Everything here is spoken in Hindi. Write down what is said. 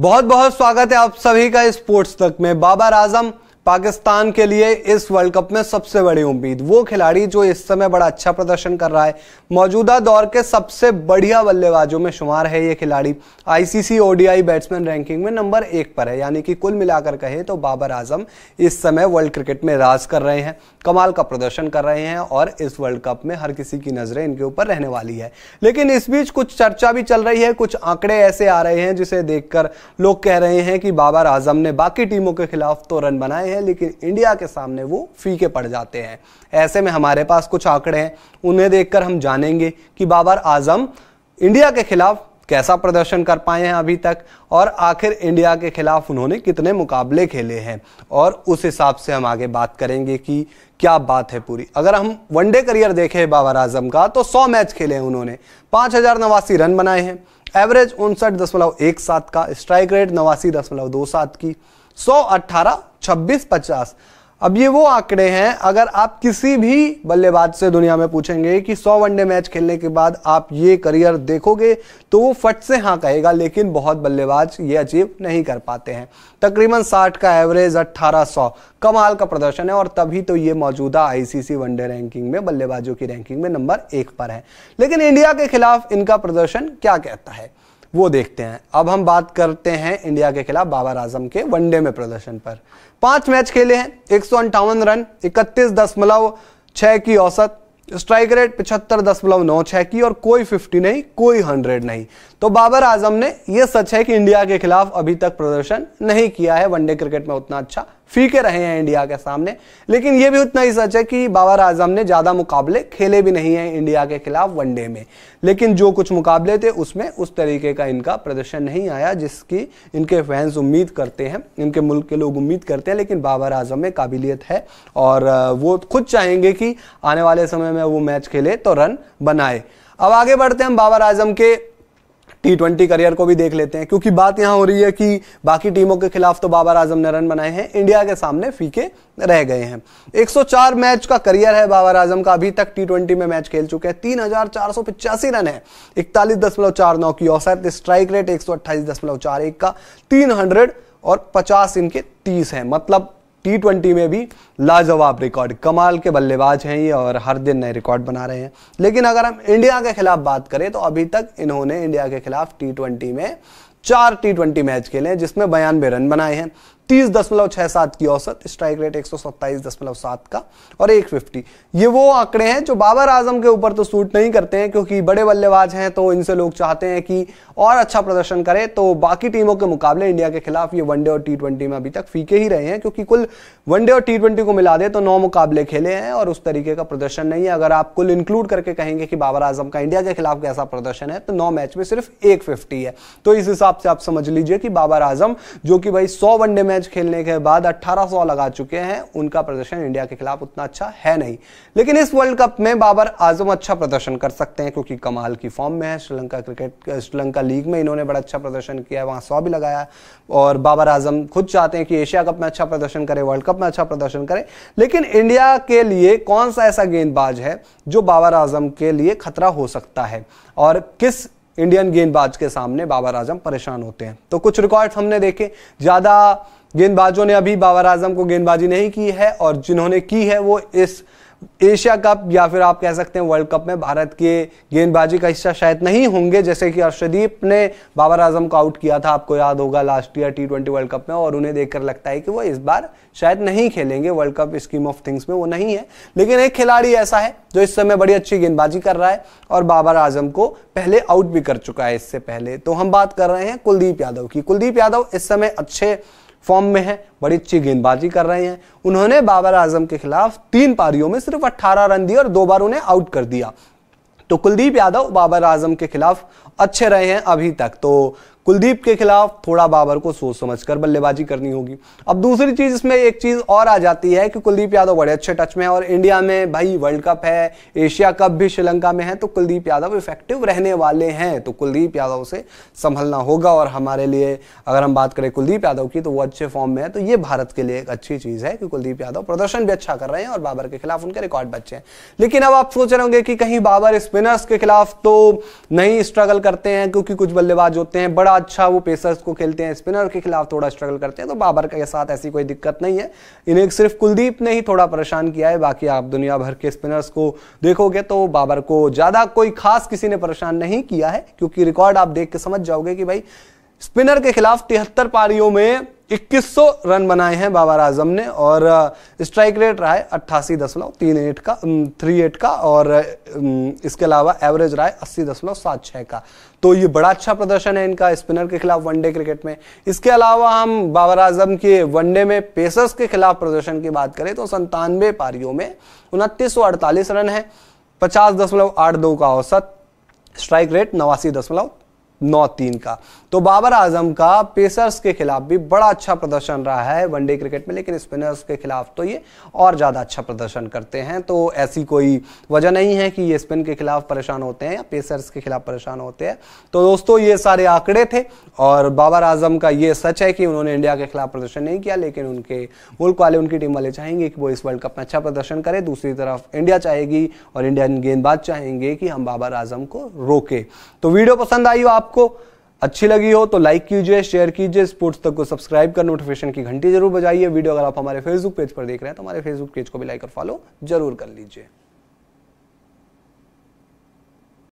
बहुत बहुत स्वागत है आप सभी का स्पोर्ट्स तक में बाबर आजम पाकिस्तान के लिए इस वर्ल्ड कप में सबसे बड़ी उम्मीद वो खिलाड़ी जो इस समय बड़ा अच्छा प्रदर्शन कर रहा है मौजूदा दौर के सबसे बढ़िया बल्लेबाजों में शुमार है ये खिलाड़ी आईसीसी ओडीआई बैट्समैन रैंकिंग में नंबर एक पर है यानी कि कुल मिलाकर कहें तो बाबर आजम इस समय वर्ल्ड क्रिकेट में राज कर रहे हैं कमाल का प्रदर्शन कर रहे हैं और इस वर्ल्ड कप में हर किसी की नज़रें इनके ऊपर रहने वाली है लेकिन इस बीच कुछ चर्चा भी चल रही है कुछ आंकड़े ऐसे आ रहे हैं जिसे देखकर लोग कह रहे हैं कि बाबर आजम ने बाकी टीमों के खिलाफ तो रन बनाए हैं हैं लेकिन इंडिया के सामने वो फीके पड़ जाते हैं ऐसे में हमारे पास कुछ आंकड़े हैं उन्हें देखकर हम जानेंगे कि बाबर आजम इंडिया के खिलाफ कैसा प्रदर्शन कर पाए हैं अभी तक और आखिर इंडिया के खिलाफ उन्होंने कितने मुकाबले खेले हैं और उस हिसाब से हम आगे बात करेंगे कि क्या बात है पूरी अगर हम वनडे करियर देखें बाबर आजम का तो 100 मैच खेले हैं उन्होंने पाँच नवासी रन बनाए हैं एवरेज उनसठ दशमलव एक सात का स्ट्राइक रेट नवासी दशमलव दो सात की सौ अट्ठारह छब्बीस पचास अब ये वो आंकड़े हैं अगर आप किसी भी बल्लेबाज से दुनिया में पूछेंगे कि 100 वनडे मैच खेलने के बाद आप ये करियर देखोगे तो वो फट से हाँ कहेगा लेकिन बहुत बल्लेबाज ये अचीव नहीं कर पाते हैं तकरीबन 60 का एवरेज 1800 कमाल का प्रदर्शन है और तभी तो ये मौजूदा आईसीसी वनडे रैंकिंग में बल्लेबाजों की रैंकिंग में नंबर एक पर है लेकिन इंडिया के खिलाफ इनका प्रदर्शन क्या कहता है वो देखते हैं अब हम बात करते हैं इंडिया के खिलाफ बाबर आजम के वनडे में प्रदर्शन पर पांच मैच खेले हैं एक रन इकतीस दशमलव छह की औसत स्ट्राइक रेट पिछहत्तर दशमलव नौ छह की और कोई फिफ्टी नहीं कोई हंड्रेड नहीं तो बाबर आजम ने यह सच है कि इंडिया के खिलाफ अभी तक प्रदर्शन नहीं किया है वनडे क्रिकेट में उतना अच्छा फीके रहे हैं इंडिया के सामने लेकिन ये भी उतना ही सच है कि बाबर आजम ने ज़्यादा मुकाबले खेले भी नहीं हैं इंडिया के खिलाफ वनडे में लेकिन जो कुछ मुकाबले थे उसमें उस तरीके का इनका प्रदर्शन नहीं आया जिसकी इनके फैंस उम्मीद करते हैं इनके मुल्क के लोग उम्मीद करते हैं लेकिन बाबर आजम में काबिलियत है और वो खुद चाहेंगे कि आने वाले समय में वो मैच खेले तो रन बनाए अब आगे बढ़ते हैं हम बाबर आजम के टी ट्वेंटी करियर को भी देख लेते हैं क्योंकि बात यहां हो रही है कि बाकी टीमों के खिलाफ तो बाबर आजम ने रन बनाए हैं इंडिया के सामने फीके रह गए हैं 104 मैच का करियर है बाबर आजम का अभी तक टी में मैच खेल चुके हैं तीन रन है इकतालीस दशमलव चार नौ की औसत स्ट्राइक रेट एक का तीन और पचास इनके तीस है मतलब टी ट्वेंटी में भी लाजवाब रिकॉर्ड कमाल के बल्लेबाज हैं ये और हर दिन नए रिकॉर्ड बना रहे हैं लेकिन अगर हम इंडिया के खिलाफ बात करें तो अभी तक इन्होंने इंडिया के खिलाफ टी में चार टी मैच खेले हैं जिसमें बयानबे रन बनाए हैं तीस दशमलव छह सात की औसत स्ट्राइक रेट एक सौ सत्ताईस दशमलव सात का और एक फिफ्टी ये वो आंकड़े हैं जो बाबर आजम के ऊपर तो सूट नहीं करते हैं क्योंकि बड़े बल्लेबाज हैं तो इनसे लोग चाहते हैं कि और अच्छा प्रदर्शन करें तो बाकी टीमों के मुकाबले इंडिया के खिलाफ ये वनडे और टी ट्वेंटी में अभी तक फीके ही रहे हैं क्योंकि कुल वनडे और टी ट्वेंटी को मिला दे तो नौ मुकाबले खेले हैं और उस तरीके का प्रदर्शन नहीं है अगर आप कुल इंक्लूड करके कहेंगे कि बाबर आजम का इंडिया के खिलाफ कैसा प्रदर्शन है तो नौ मैच में सिर्फ एक फिफ्टी है तो इस हिसाब से आप समझ लीजिए कि बाबर आजम जो कि भाई सौ वनडे मैच मैच खेलने के बाद 1800 लगा चुके हैं उनका प्रदर्शन इंडिया के खिलाफ उतना अच्छा है नहीं लेकिन इस वर्ल्ड कप में बाबर आजम अच्छा प्रदर्शन कर सकते हैं क्योंकि कमाल की फॉर्म में है श्रीलंका क्रिकेट श्रीलंका लीग में इन्होंने बड़ा अच्छा प्रदर्शन किया है वहां सौ भी लगाया और बाबर आजम खुद चाहते हैं कि एशिया कप में अच्छा प्रदर्शन करें वर्ल्ड कप में अच्छा प्रदर्शन करें लेकिन इंडिया के लिए कौन सा ऐसा गेंदबाज है जो बाबर आजम के लिए खतरा हो सकता है और किस इंडियन गेंदबाज के सामने बाबर आजम परेशान होते हैं तो कुछ रिकॉर्ड हमने देखे ज़्यादा गेंदबाजों ने अभी बाबर आजम को गेंदबाजी नहीं की है और जिन्होंने की है वो इस एशिया कप या फिर आप कह सकते हैं वर्ल्ड कप में भारत के गेंदबाजी का हिस्सा शायद नहीं होंगे जैसे कि अर्षदीप ने बाबर आजम को आउट किया था आपको याद होगा last year T twenty world cup में और उन्हें देखकर लगता है कि वो इस बार शायद नहीं खेलेंगे world cup scheme of things में वो नहीं है लेकिन एक खिलाड़ी ऐसा है जो इस समय बड़ी अच्छी गेंदबाजी कर रहा है और बाबर आजम को पहले आउट भी कर चुका है इससे पहले तो हम बात कर रहे हैं कुलदीप यादव की कुलदीप यादव इस समय अच्छे फॉर्म में है बड़ी अच्छी गेंदबाजी कर रहे हैं उन्होंने बाबर आजम के खिलाफ तीन पारियों में सिर्फ अट्ठारह रन दिए और दो बार उन्हें आउट कर दिया तो कुलदीप यादव बाबर आजम के खिलाफ अच्छे रहे हैं अभी तक तो कुलदीप के खिलाफ थोड़ा बाबर को सोच समझ कर बल्लेबाजी करनी होगी अब दूसरी चीज इसमें एक चीज और आ जाती है कि कुलदीप यादव बड़े अच्छे टच में है और इंडिया में भाई वर्ल्ड कप है एशिया कप भी श्रीलंका में है तो कुलदीप यादव इफेक्टिव रहने वाले हैं तो कुलदीप यादव से संभलना होगा और हमारे लिए अगर हम बात करें कुलदीप यादव की तो वो अच्छे फॉर्म में है तो ये भारत के लिए एक अच्छी चीज है कि कुलदीप यादव प्रदर्शन भी अच्छा कर रहे हैं और बाबर के खिलाफ उनके रिकॉर्ड बच्चे हैं लेकिन अब आप सोच रहे होंगे कि कहीं बाबर स्पिनर्स के खिलाफ तो नहीं स्ट्रगल करते हैं क्योंकि कुछ बल्लेबाज होते हैं बड़ा अच्छा वो पेसर्स को खेलते हैं स्पिनर के खिलाफ थोड़ा स्ट्रगल करते हैं तो बाबर के साथ ऐसी कोई दिक्कत नहीं है इन्हें सिर्फ कुलदीप ने ही थोड़ा परेशान किया है बाकी आप दुनिया भर के स्पिनर्स को देखोगे तो बाबर को ज़्यादा कोई खास किसी ने परेशान नहीं किया है क्योंकि रिकॉर्ड आप देख के समझ जाओगे कि भाई स्पिनर के खिलाफ तिहत्तर पारियों में 2100 रन बनाए हैं बाबर आजम ने और स्ट्राइक रेट रहा है अट्ठासी दशमलव तीन एट का थ्री एट का और इसके अलावा एवरेज रहा है अस्सी दशमलव सात छः का तो ये बड़ा अच्छा प्रदर्शन है इनका स्पिनर के खिलाफ वनडे क्रिकेट में इसके अलावा हम बाबर आजम के वनडे में पेसर्स के खिलाफ प्रदर्शन की बात करें तो संतानवे पारियों में उनतीस सौ अड़तालीस रन है पचास दशमलव आठ दो का औसत स्ट्राइक रेट नवासी दशमलव नौ तीन का तो बाबर आजम का पेसर्स के खिलाफ भी बड़ा अच्छा प्रदर्शन रहा है वनडे क्रिकेट में लेकिन स्पिनर्स के खिलाफ तो ये और ज़्यादा अच्छा प्रदर्शन करते हैं तो ऐसी कोई वजह नहीं है कि ये स्पिन के खिलाफ परेशान होते हैं या पेसर्स के खिलाफ परेशान होते हैं तो दोस्तों ये सारे आंकड़े थे और बाबर आजम का ये सच है कि उन्होंने इंडिया के खिलाफ प्रदर्शन नहीं किया लेकिन उनके मुल्क वाले उनकी टीम वाले चाहेंगे कि वो इस वर्ल्ड कप में अच्छा प्रदर्शन करे दूसरी तरफ इंडिया चाहेगी और इंडियन गेंदबाज चाहेंगे कि हम बाबर आजम को रोके तो वीडियो पसंद आई हो आप आपको अच्छी लगी हो तो लाइक कीजिए शेयर कीजिए स्पोर्ट्स तक को सब्सक्राइब कर नोटिफिकेशन की घंटी जरूर बजाइए वीडियो अगर आप हमारे फेसबुक पेज पर देख रहे हैं तो हमारे फेसबुक पेज को भी लाइक और फॉलो जरूर कर लीजिए